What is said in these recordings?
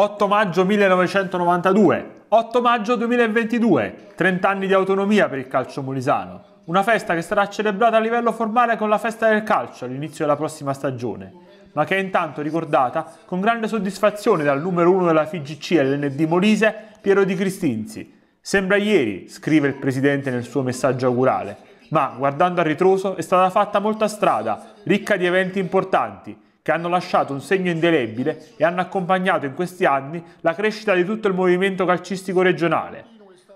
8 maggio 1992, 8 maggio 2022, 30 anni di autonomia per il calcio molisano. Una festa che sarà celebrata a livello formale con la festa del calcio all'inizio della prossima stagione, ma che è intanto ricordata con grande soddisfazione dal numero 1 della FIGC e dell'ND Molise, Piero Di Cristinzi. Sembra ieri, scrive il presidente nel suo messaggio augurale, ma guardando a ritroso è stata fatta molta strada, ricca di eventi importanti, che hanno lasciato un segno indelebile e hanno accompagnato in questi anni la crescita di tutto il movimento calcistico regionale.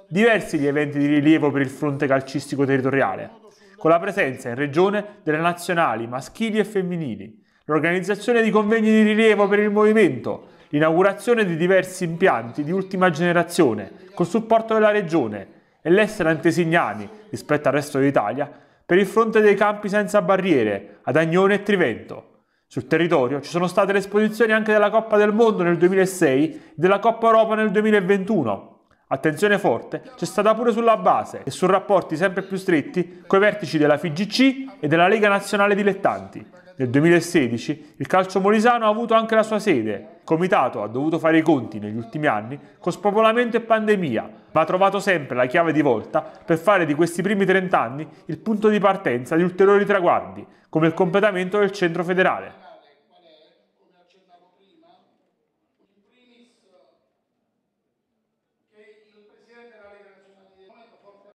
Diversi gli eventi di rilievo per il fronte calcistico territoriale, con la presenza in regione delle nazionali maschili e femminili, l'organizzazione di convegni di rilievo per il movimento, l'inaugurazione di diversi impianti di ultima generazione, col supporto della regione, e l'essere antesignani, rispetto al resto d'Italia, per il fronte dei campi senza barriere, ad Agnone e Trivento sul territorio. Ci sono state le esposizioni anche della Coppa del Mondo nel 2006 e della Coppa Europa nel 2021. Attenzione forte, c'è stata pure sulla base e su rapporti sempre più stretti coi vertici della FIGC e della Lega Nazionale Dilettanti. Nel 2016 il calcio molisano ha avuto anche la sua sede. Il comitato ha dovuto fare i conti negli ultimi anni con spopolamento e pandemia, ma ha trovato sempre la chiave di volta per fare di questi primi 30 anni il punto di partenza di ulteriori traguardi, come il completamento del centro federale.